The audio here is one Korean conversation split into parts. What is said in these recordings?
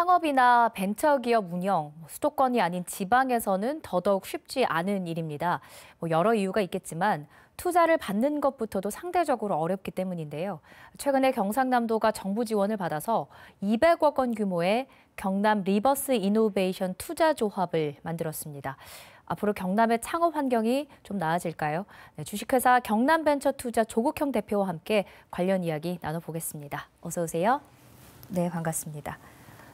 창업이나 벤처기업 운영, 뭐 수도권이 아닌 지방에서는 더더욱 쉽지 않은 일입니다. 뭐 여러 이유가 있겠지만 투자를 받는 것부터도 상대적으로 어렵기 때문인데요. 최근에 경상남도가 정부 지원을 받아서 200억 원 규모의 경남 리버스 이노베이션 투자 조합을 만들었습니다. 앞으로 경남의 창업 환경이 좀 나아질까요? 네, 주식회사 경남벤처투자 조국형 대표와 함께 관련 이야기 나눠보겠습니다. 어서 오세요. 네, 반갑습니다.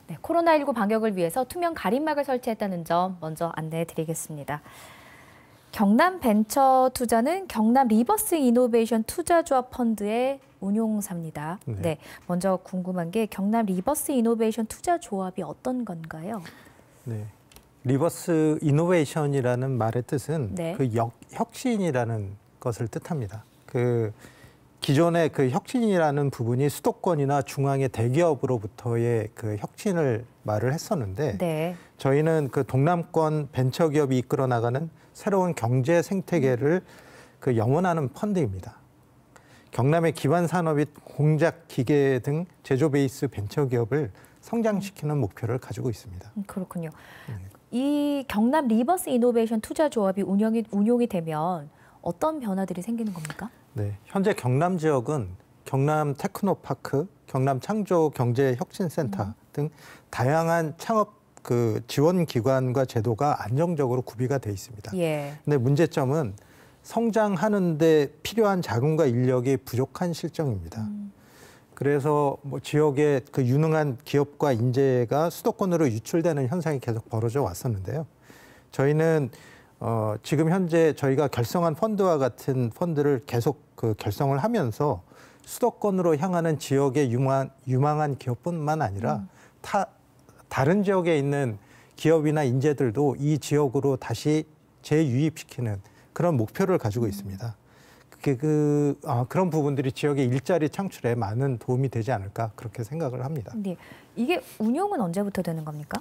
네, 코로나19 방역을 위해서 투명 가림막을 설치했다는 점 먼저 안내해 드리겠습니다. 경남 벤처 투자는 경남 리버스 이노베이션 투자조합 펀드의 운용사입니다. 네. 네. 먼저 궁금한 게 경남 리버스 이노베이션 투자조합이 어떤 건가요? 네. 리버스 이노베이션이라는 말의 뜻은 네. 그 역, 혁신이라는 것을 뜻합니다. 그 기존의 그 혁신이라는 부분이 수도권이나 중앙의 대기업으로부터의 그 혁신을 말을 했었는데 네. 저희는 그 동남권 벤처기업이 이끌어 나가는 새로운 경제 생태계를 그 영원하는 펀드입니다. 경남의 기반 산업이 공작, 기계 등 제조 베이스 벤처 기업을 성장시키는 목표를 가지고 있습니다. 음, 그렇군요. 네. 이 경남 리버스 이노베이션 투자 조합이 운영이 운용이 되면 어떤 변화들이 생기는 겁니까? 네, 현재 경남 지역은 경남 테크노파크, 경남 창조 경제 혁신센터 음. 등 다양한 창업 그 지원 기관과 제도가 안정적으로 구비가 돼 있습니다. 예. 근데 문제점은 성장하는데 필요한 자금과 인력이 부족한 실정입니다. 음. 그래서 뭐 지역의 그 유능한 기업과 인재가 수도권으로 유출되는 현상이 계속 벌어져 왔었는데요. 저희는 어, 지금 현재 저희가 결성한 펀드와 같은 펀드를 계속 그 결성을 하면서 수도권으로 향하는 지역의 유망, 유망한 기업뿐만 아니라 음. 타, 다른 지역에 있는 기업이나 인재들도 이 지역으로 다시 재유입시키는 그런 목표를 가지고 음. 있습니다. 그게 그 아, 그런 부분들이 지역의 일자리 창출에 많은 도움이 되지 않을까 그렇게 생각을 합니다. 네, 이게 운영은 언제부터 되는 겁니까?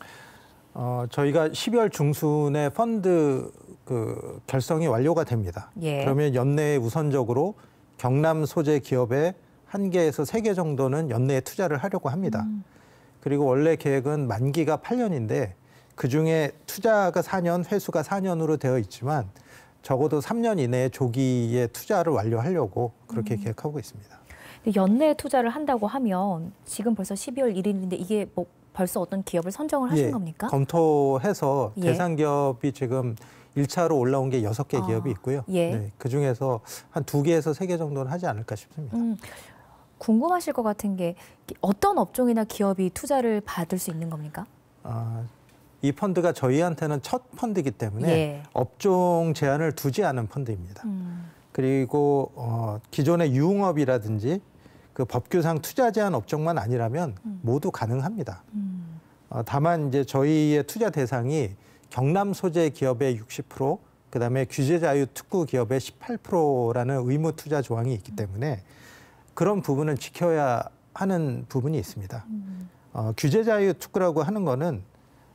어, 저희가 12월 중순에 펀드 그 결성이 완료가 됩니다. 예. 그러면 연내에 우선적으로 경남 소재 기업의 한 개에서 세 개 정도는 연내에 투자를 하려고 합니다. 음. 그리고 원래 계획은 만기가 8년인데 그 중에 투자가 4년, 회수가 4년으로 되어 있지만 적어도 3년 이내에 조기에 투자를 완료하려고 그렇게 음. 계획하고 있습니다. 연내 투자를 한다고 하면 지금 벌써 12월 1일인데 이게 뭐 벌써 어떤 기업을 선정을 하신 예, 겁니까? 검토해서 예. 대상 기업이 지금 1차로 올라온 게 6개 아, 기업이 있고요. 예. 네, 그중에서 한 2개에서 3개 정도는 하지 않을까 싶습니다. 음, 궁금하실 것 같은 게 어떤 업종이나 기업이 투자를 받을 수 있는 겁니까? 아, 이 펀드가 저희한테는 첫 펀드이기 때문에 예. 업종 제한을 두지 않은 펀드입니다. 음. 그리고 어, 기존의 유흥업이라든지 그 법규상 투자 제한 업종만 아니라면 음. 모두 가능합니다. 음. 어, 다만 이제 저희의 투자 대상이 경남 소재 기업의 60%, 그다음에 규제 자유 특구 기업의 18%라는 의무 투자 조항이 있기 때문에 그런 부분은 지켜야 하는 부분이 있습니다. 음. 어, 규제 자유 특구라고 하는 거는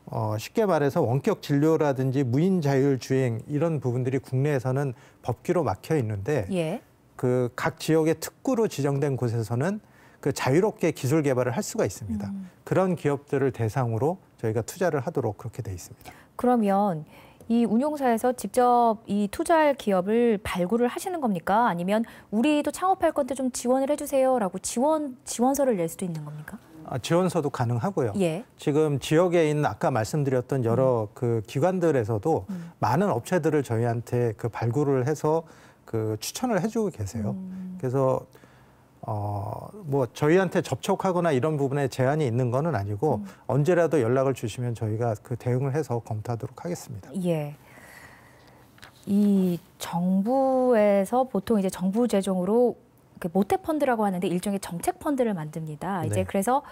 어, 쉽게 말해서 원격 진료라든지 무인 자율 주행 이런 부분들이 국내에서는 법규로 막혀 있는데 예. 그각 지역의 특구로 지정된 곳에서는 그 자유롭게 기술 개발을 할 수가 있습니다. 음. 그런 기업들을 대상으로 저희가 투자를 하도록 그렇게 돼 있습니다. 그러면 이 운용사에서 직접 이 투자할 기업을 발굴을 하시는 겁니까? 아니면 우리도 창업할 건데 좀 지원을 해주세요라고 지원 지원서를 낼 수도 있는 겁니까? 아, 지원서도 가능하고요. 예. 지금 지역에 있는 아까 말씀드렸던 여러 음. 그 기관들에서도 음. 많은 업체들을 저희한테 그 발굴을 해서 그 추천을 해주고 계세요. 음. 그래서 어, 뭐 저희한테 접촉하거나 이런 부분에 제한이 있는 거는 아니고 음. 언제라도 연락을 주시면 저희가 그 대응을 해서 검토하도록 하겠습니다. 예. 이 정부에서 보통 이제 정부 재정으로 그 모태 펀드라고 하는데 일종의 정책 펀드를 만듭니다. 이제 네. 그래서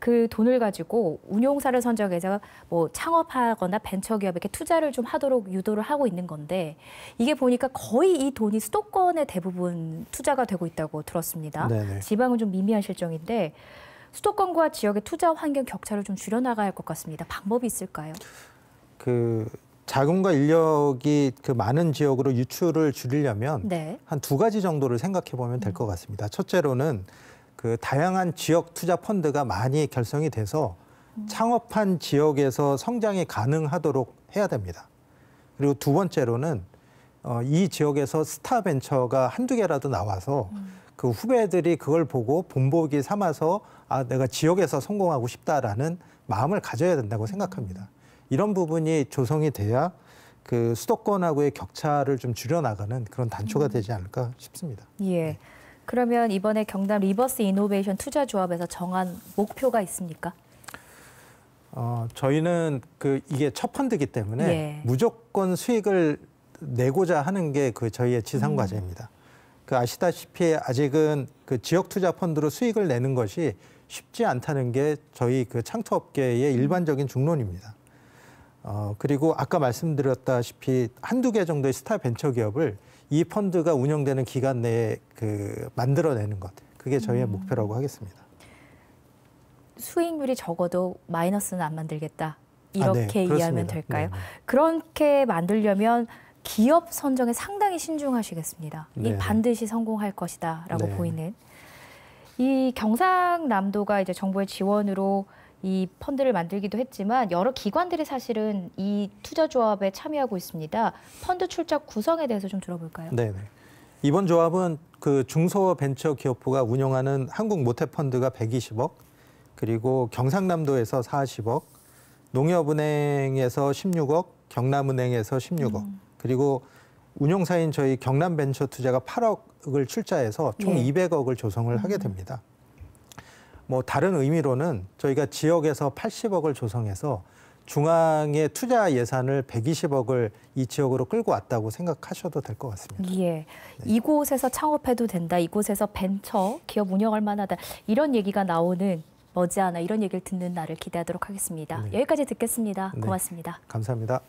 그 돈을 가지고 운용사를 선정해서 뭐 창업하거나 벤처기업에게 투자를 좀 하도록 유도를 하고 있는 건데 이게 보니까 거의 이 돈이 수도권에 대부분 투자가 되고 있다고 들었습니다. 네네. 지방은 좀 미미한 실정인데 수도권과 지역의 투자 환경 격차를 좀 줄여나가야 할 것 같습니다. 방법이 있을까요? 그 자금과 인력이 그 많은 지역으로 유출을 줄이려면 네. 한두 가지 정도를 생각해 보면 될 것 같습니다. 첫째로는 그 다양한 지역 투자 펀드가 많이 결성이 돼서 창업한 지역에서 성장이 가능하도록 해야 됩니다. 그리고 두 번째로는 어, 이 지역에서 스타 벤처가 한두 개라도 나와서 그 후배들이 그걸 보고 본보기 삼아서 아 내가 지역에서 성공하고 싶다라는 마음을 가져야 된다고 생각합니다. 이런 부분이 조성이 돼야 그 수도권하고의 격차를 좀 줄여나가는 그런 단초가 음. 되지 않을까 싶습니다. 예. 네. 그러면 이번에 경남 리버스 이노베이션 투자조합에서 정한 목표가 있습니까? 어, 저희는 그 이게 첫 펀드이기 때문에 예. 무조건 수익을 내고자 하는 게 그 저희의 지상 음. 과제입니다. 음. 그 아시다시피 아직은 그 지역 투자 펀드로 수익을 내는 것이 쉽지 않다는 게 저희 그 창투업계의 일반적인 중론입니다. 어, 그리고 아까 말씀드렸다시피 한두 개 정도의 스타 벤처 기업을 이 펀드가 운영되는 기간 내에 그 만들어내는 것 그게 저희의 음. 목표라고 하겠습니다. 수익률이 적어도 마이너스는 안 만들겠다 아, 이렇게 아, 네. 이해하면 될까요? 네, 네, 그렇게 만들려면 기업 선정에 상당히 신중하시겠습니다. 이 네, 네. 반드시 성공할 것이다라고 보이는 이 경상남도가 이제 정부의 지원으로 이 펀드를 만들기도 했지만 여러 기관들이 사실은 이 투자 조합에 참여하고 있습니다. 펀드 출자 구성에 대해서 좀 들어볼까요? 네. 네. 이번 조합은 그 중소벤처기업부가 운영하는 한국 모태펀드가 120억, 그리고 경상남도에서 40억, 농협은행에서 16억, 경남은행에서 16억, 음. 그리고 운용사인 저희 경남벤처투자가 8억을 출자해서 총 예. 200억을 조성을 하게 음. 됩니다. 뭐 다른 의미로는 저희가 지역에서 80억을 조성해서 중앙의 투자 예산을 120억을 이 지역으로 끌고 왔다고 생각하셔도 될 것 같습니다. 예. 네. 이곳에서 창업해도 된다. 이곳에서 벤처 기업 운영할 만하다. 이런 얘기가 나오는 머지않아 이런 얘기를 듣는 날을 기대하도록 하겠습니다. 네. 여기까지 듣겠습니다. 네. 고맙습니다. 네. 감사합니다.